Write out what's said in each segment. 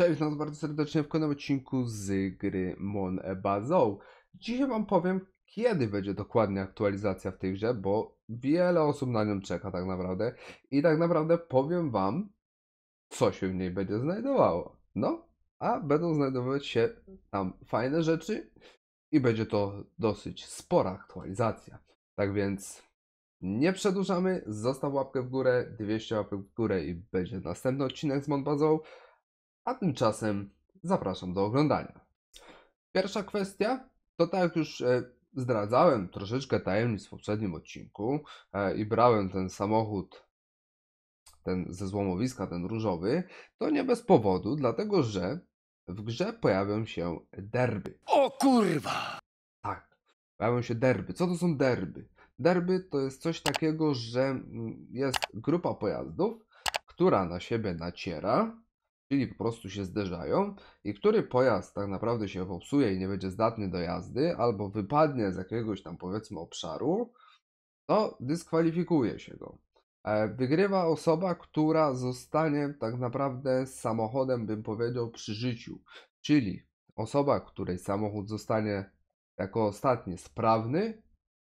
Cześć, Nas bardzo serdecznie w kolejnym odcinku z gry Mon Dzisiaj Wam powiem, kiedy będzie dokładnie aktualizacja w tej grze, bo wiele osób na nią czeka tak naprawdę. I tak naprawdę powiem Wam, co się w niej będzie znajdowało. No, a będą znajdować się tam fajne rzeczy i będzie to dosyć spora aktualizacja. Tak więc nie przedłużamy, zostaw łapkę w górę, 200 łapek w górę i będzie następny odcinek z Monbazą. Bazą. A tymczasem zapraszam do oglądania. Pierwsza kwestia to tak jak już e, zdradzałem troszeczkę tajemnic w poprzednim odcinku e, i brałem ten samochód ten ze złomowiska, ten różowy, to nie bez powodu, dlatego że w grze pojawią się derby. O kurwa! Tak, pojawią się derby. Co to są derby? Derby to jest coś takiego, że mm, jest grupa pojazdów, która na siebie naciera czyli po prostu się zderzają, i który pojazd tak naprawdę się popsuje i nie będzie zdatny do jazdy, albo wypadnie z jakiegoś tam powiedzmy obszaru, to dyskwalifikuje się go. E, wygrywa osoba, która zostanie tak naprawdę samochodem, bym powiedział, przy życiu. Czyli osoba, której samochód zostanie jako ostatni sprawny,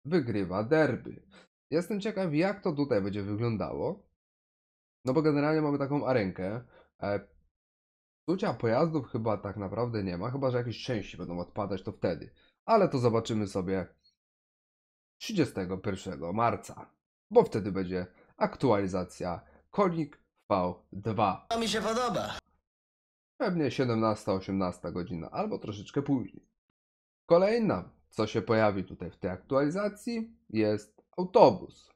wygrywa derby. Jestem ciekaw, jak to tutaj będzie wyglądało. No bo generalnie mamy taką arenkę. E, Psucia pojazdów chyba tak naprawdę nie ma, chyba że jakieś części będą odpadać, to wtedy. Ale to zobaczymy sobie 31 marca, bo wtedy będzie aktualizacja Konik V2. To mi się podoba. Pewnie 17-18 godzina, albo troszeczkę później. Kolejna, co się pojawi tutaj w tej aktualizacji, jest autobus.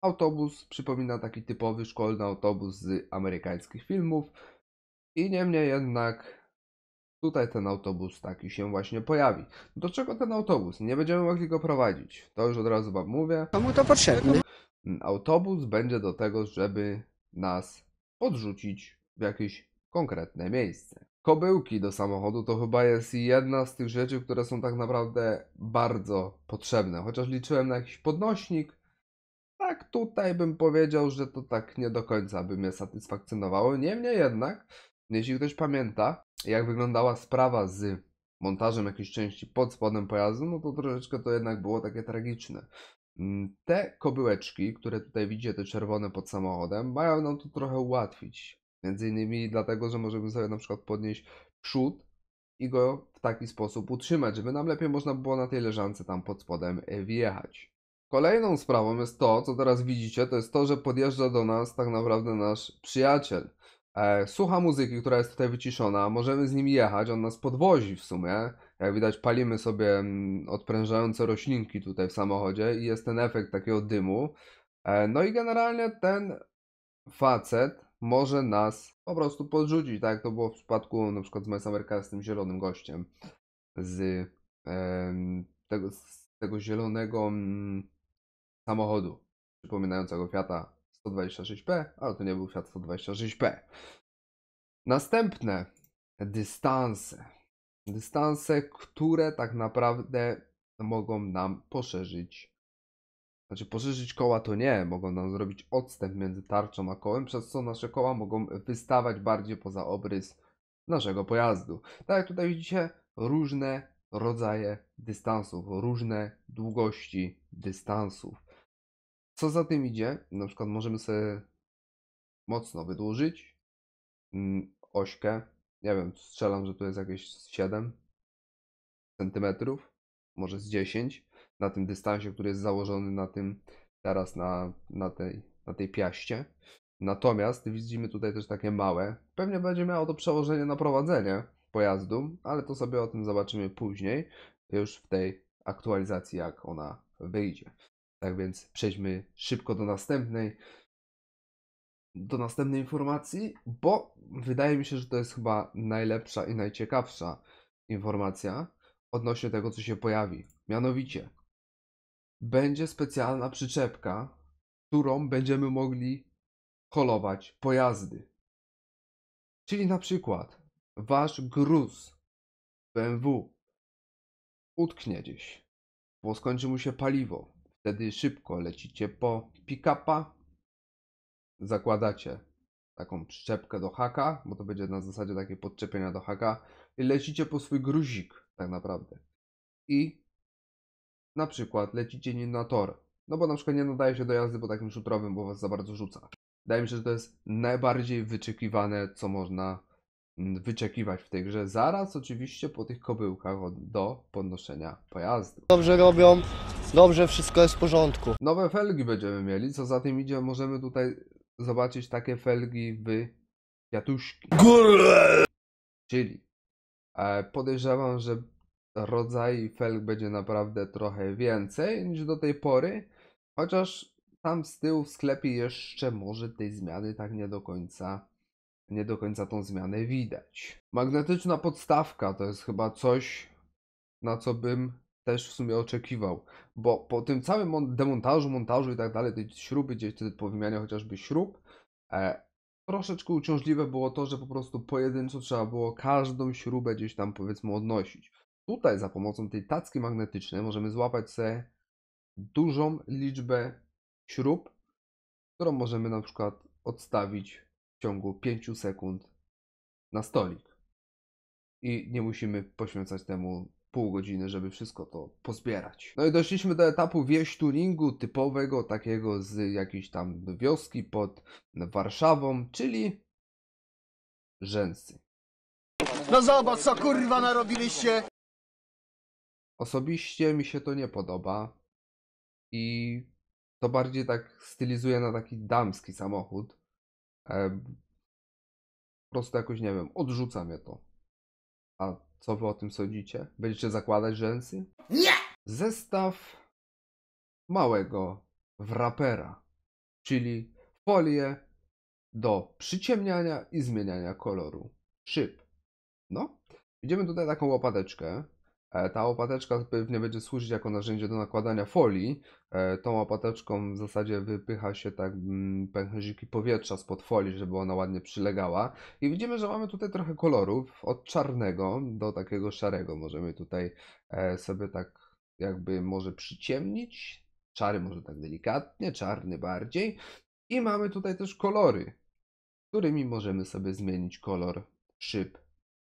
Autobus przypomina taki typowy szkolny autobus z amerykańskich filmów i niemniej jednak tutaj ten autobus taki się właśnie pojawi. Do czego ten autobus? Nie będziemy mogli go prowadzić. To już od razu wam mówię. Komu to potrzebne? Autobus będzie do tego, żeby nas podrzucić w jakieś konkretne miejsce. Kobyłki do samochodu to chyba jest jedna z tych rzeczy, które są tak naprawdę bardzo potrzebne. Chociaż liczyłem na jakiś podnośnik, tak tutaj bym powiedział, że to tak nie do końca by mnie satysfakcjonowało. Niemniej jednak jeśli ktoś pamięta, jak wyglądała sprawa z montażem jakiejś części pod spodem pojazdu, no to troszeczkę to jednak było takie tragiczne. Mm, te kobyłeczki, które tutaj widzicie, te czerwone pod samochodem, mają nam to trochę ułatwić. Między innymi dlatego, że możemy sobie na przykład podnieść przód i go w taki sposób utrzymać, żeby nam lepiej można było na tej leżance tam pod spodem e, wjechać. Kolejną sprawą jest to, co teraz widzicie, to jest to, że podjeżdża do nas tak naprawdę nasz przyjaciel. E, słucha muzyki, która jest tutaj wyciszona, możemy z nim jechać, on nas podwozi w sumie. Jak widać, palimy sobie mm, odprężające roślinki tutaj w samochodzie i jest ten efekt takiego dymu. E, no i generalnie ten facet może nas po prostu podrzucić, tak jak to było w przypadku na przykład z Miles America z tym zielonym gościem. Z, e, tego, z tego zielonego mm, samochodu przypominającego Fiata 126p, ale to nie był Fiat 126p. Następne dystanse. Dystanse, które tak naprawdę mogą nam poszerzyć. Znaczy poszerzyć koła to nie, mogą nam zrobić odstęp między tarczą a kołem, przez co nasze koła mogą wystawać bardziej poza obrys naszego pojazdu. Tak jak tutaj widzicie, różne rodzaje dystansów, różne długości dystansów. Co za tym idzie, na przykład możemy sobie mocno wydłużyć mm, ośkę. Nie wiem, strzelam, że tu jest jakieś 7 cm, może z 10 na tym dystansie, który jest założony na tym teraz na, na, tej, na tej piaście. Natomiast widzimy tutaj też takie małe. Pewnie będzie miało to przełożenie na prowadzenie pojazdu, ale to sobie o tym zobaczymy później, już w tej aktualizacji, jak ona wyjdzie. Tak więc przejdźmy szybko do następnej. Do następnej informacji, bo wydaje mi się, że to jest chyba najlepsza i najciekawsza informacja odnośnie tego, co się pojawi. Mianowicie, będzie specjalna przyczepka, którą będziemy mogli holować pojazdy. Czyli na przykład wasz gruz BMW utknie gdzieś, bo skończy mu się paliwo, Wtedy szybko lecicie po pick-upa, zakładacie taką przyczepkę do haka, bo to będzie na zasadzie takie podczepienia do haka i lecicie po swój gruzik tak naprawdę. I na przykład lecicie nie na tor, no bo na przykład nie nadaje się do jazdy po takim szutrowym, bo was za bardzo rzuca. Wydaje mi się, że to jest najbardziej wyczekiwane, co można mm, wyczekiwać w tej grze. Zaraz oczywiście po tych kobyłkach do podnoszenia pojazdu. Dobrze robią, Dobrze, wszystko jest w porządku. Nowe felgi będziemy mieli, co za tym idzie, możemy tutaj zobaczyć takie felgi w kwiatuszki. Górę! Czyli e, podejrzewam, że rodzaj felg będzie naprawdę trochę więcej niż do tej pory, chociaż tam z tyłu w sklepie jeszcze może tej zmiany tak nie do końca nie do końca tą zmianę widać. Magnetyczna podstawka to jest chyba coś, na co bym też w sumie oczekiwał, bo po tym całym demontażu, montażu i tak dalej, tej śruby, gdzieś wtedy wymianie chociażby śrub, e, troszeczkę uciążliwe było to, że po prostu pojedynczo trzeba było każdą śrubę gdzieś tam powiedzmy odnosić. Tutaj za pomocą tej tacki magnetycznej możemy złapać sobie dużą liczbę śrub, którą możemy na przykład odstawić w ciągu 5 sekund na stolik. I nie musimy poświęcać temu pół godziny, żeby wszystko to pozbierać. No i doszliśmy do etapu wieś Turingu, typowego takiego z jakiejś tam wioski pod Warszawą, czyli rzęsy. No zobacz co kurwa narobiliście! Osobiście mi się to nie podoba i to bardziej tak stylizuje na taki damski samochód. E, po prostu jakoś, nie wiem, odrzuca mnie to. A co wy o tym sądzicie? Będziecie zakładać rzęsy? Nie! Zestaw małego wrapera, czyli folię do przyciemniania i zmieniania koloru szyb. No, idziemy tutaj taką łopateczkę. E, ta łopateczka pewnie będzie służyć jako narzędzie do nakładania folii. E, tą łopateczką w zasadzie wypycha się tak mm, pęcherzyki powietrza spod folii, żeby ona ładnie przylegała. I widzimy, że mamy tutaj trochę kolorów, od czarnego do takiego szarego. Możemy tutaj e, sobie tak jakby może przyciemnić, czary może tak delikatnie, czarny bardziej. I mamy tutaj też kolory, którymi możemy sobie zmienić kolor szyb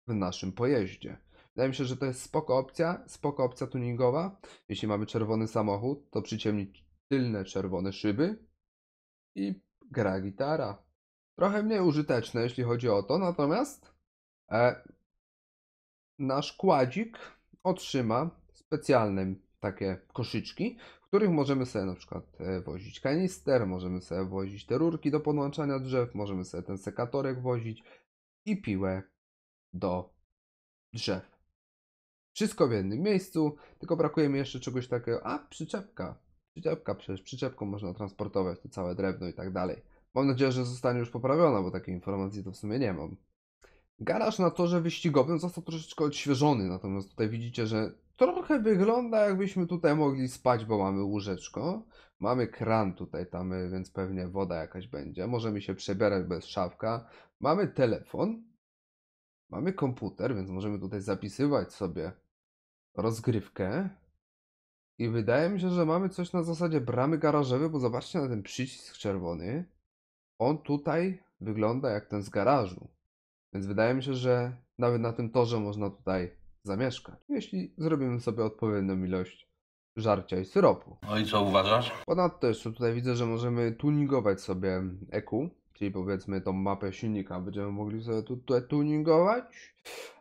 w naszym pojeździe. Wydaje mi się, że to jest spoko opcja, spoko opcja tuningowa. Jeśli mamy czerwony samochód, to przyciemnić tylne czerwone szyby i gra gitara. Trochę mniej użyteczne, jeśli chodzi o to, natomiast e, nasz kładzik otrzyma specjalne takie koszyczki, w których możemy sobie na przykład e, wozić kanister, możemy sobie wozić te rurki do podłączania drzew, możemy sobie ten sekatorek wozić i piłę do drzew. Wszystko w jednym miejscu, tylko brakuje mi jeszcze czegoś takiego. A, przyczepka. Przyczepka, przecież przyczepką można transportować to całe drewno i tak dalej. Mam nadzieję, że zostanie już poprawiona, bo takiej informacji to w sumie nie mam. Garaż na torze wyścigowym został troszeczkę odświeżony, natomiast tutaj widzicie, że trochę wygląda jakbyśmy tutaj mogli spać, bo mamy łóżeczko. Mamy kran tutaj, tam, y, więc pewnie woda jakaś będzie. Możemy się przebierać bez szafka. Mamy telefon. Mamy komputer, więc możemy tutaj zapisywać sobie rozgrywkę i wydaje mi się, że mamy coś na zasadzie bramy garażowej, bo zobaczcie na ten przycisk czerwony. On tutaj wygląda jak ten z garażu. Więc wydaje mi się, że nawet na tym torze można tutaj zamieszkać, jeśli zrobimy sobie odpowiednią ilość żarcia i syropu. No i co uważasz? Ponadto jeszcze tutaj widzę, że możemy tuningować sobie EQ czyli powiedzmy tą mapę silnika, będziemy mogli sobie tutaj tuningować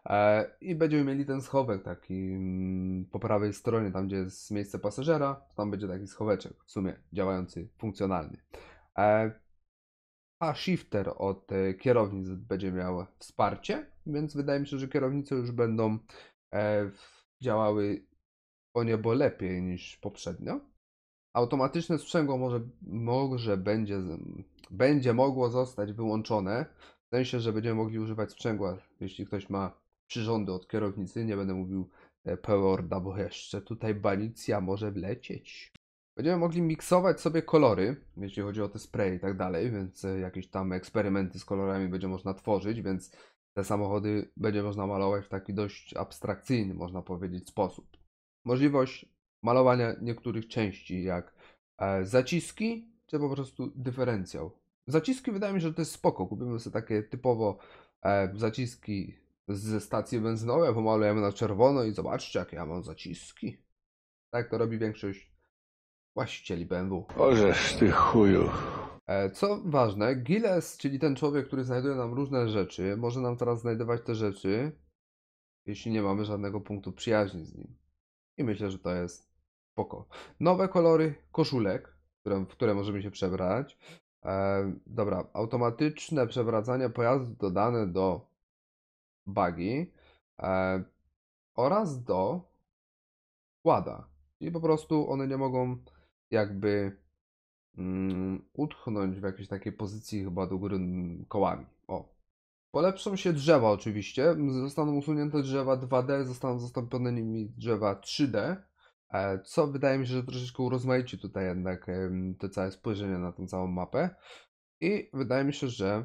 e, i będziemy mieli ten schowek taki mm, po prawej stronie, tam gdzie jest miejsce pasażera, tam będzie taki schoweczek w sumie działający funkcjonalnie. E, a shifter od e, kierownic będzie miał wsparcie, więc wydaje mi się, że kierownice już będą e, działały o niebo lepiej niż poprzednio. Automatyczne sprzęgło może, może będzie, będzie mogło zostać wyłączone, w sensie, że będziemy mogli używać sprzęgła, jeśli ktoś ma przyrządy od kierownicy, nie będę mówił e, peorda, bo jeszcze tutaj banicja może wlecieć. Będziemy mogli miksować sobie kolory, jeśli chodzi o te spray i tak dalej, więc e, jakieś tam eksperymenty z kolorami będzie można tworzyć, więc te samochody będzie można malować w taki dość abstrakcyjny, można powiedzieć, sposób. Możliwość malowania niektórych części, jak e, zaciski, czy po prostu dyferencjał. Zaciski wydaje mi się, że to jest spoko. Kupimy sobie takie typowo e, zaciski ze stacji benzynowej, pomalujemy na czerwono i zobaczcie, jakie ja mam zaciski. Tak to robi większość właścicieli BMW. Ożesz ty chuju. E, co ważne, Gilles, czyli ten człowiek, który znajduje nam różne rzeczy, może nam teraz znajdować te rzeczy, jeśli nie mamy żadnego punktu przyjaźni z nim. I myślę, że to jest spoko. Nowe kolory koszulek, które, w które możemy się przebrać. E, dobra, automatyczne przewracanie pojazdu dodane do bagi e, oraz do kłada. I po prostu one nie mogą jakby mm, w jakiejś takiej pozycji chyba do góry mm, kołami. O. Polepszą się drzewa oczywiście. Zostaną usunięte drzewa 2D, zostaną zastąpione nimi drzewa 3D. E, co wydaje mi się, że troszeczkę urozmaici tutaj jednak to całe spojrzenie na tą całą mapę. I wydaje mi się, że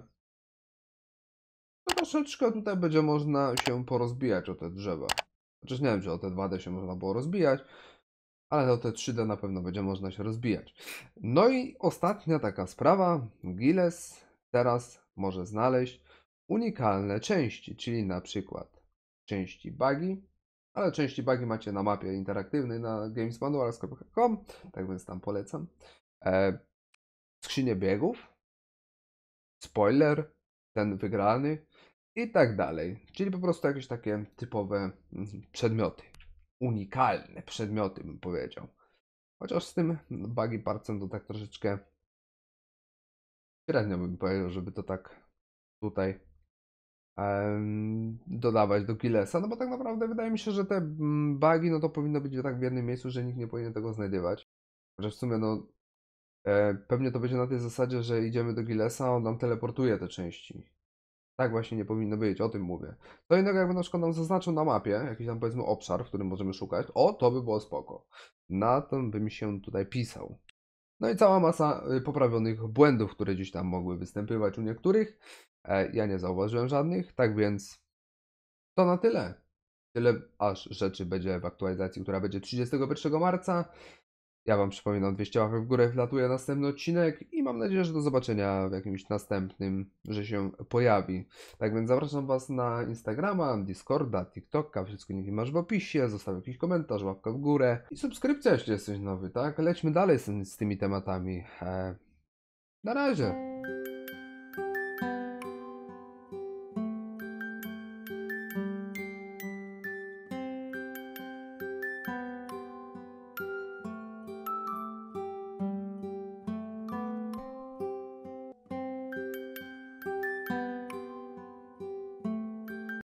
no troszeczkę tutaj będzie można się porozbijać o te drzewa. Chociaż nie wiem, czy o te 2D się można było rozbijać, ale o te 3D na pewno będzie można się rozbijać. No i ostatnia taka sprawa. Giles teraz może znaleźć unikalne części, czyli na przykład części bagi, ale części bugi macie na mapie interaktywnej na gamesmanuals.com, tak więc tam polecam. E, skrzynie biegów, spoiler, ten wygrany i tak dalej. Czyli po prostu jakieś takie typowe mm, przedmioty. Unikalne przedmioty bym powiedział. Chociaż z tym bugi parcem to tak troszeczkę średnio bym powiedział, żeby to tak tutaj dodawać do Gillesa, no bo tak naprawdę wydaje mi się, że te mm, bugi, no to powinno być tak w jednym miejscu, że nikt nie powinien tego znajdować. Że w sumie, no e, pewnie to będzie na tej zasadzie, że idziemy do Gillesa, on nam teleportuje te części. Tak właśnie nie powinno być, o tym mówię. To innego jakby na przykład nam zaznaczył na mapie jakiś tam powiedzmy obszar, w którym możemy szukać, o to by było spoko. Na tym bym się tutaj pisał. No i cała masa y, poprawionych błędów, które gdzieś tam mogły występować u niektórych. E, ja nie zauważyłem żadnych, tak więc to na tyle. Tyle aż rzeczy będzie w aktualizacji, która będzie 31 marca. Ja Wam przypominam 200 łapek w górę, latuje następny odcinek i mam nadzieję, że do zobaczenia w jakimś następnym, że się pojawi. Tak więc zapraszam Was na Instagrama, Discorda, TikToka, wszystkie linki masz w opisie, zostaw jakiś komentarz, łapka w górę i subskrypcja, jeśli jesteś nowy, tak? Lećmy dalej z, z tymi tematami. Eee, na razie!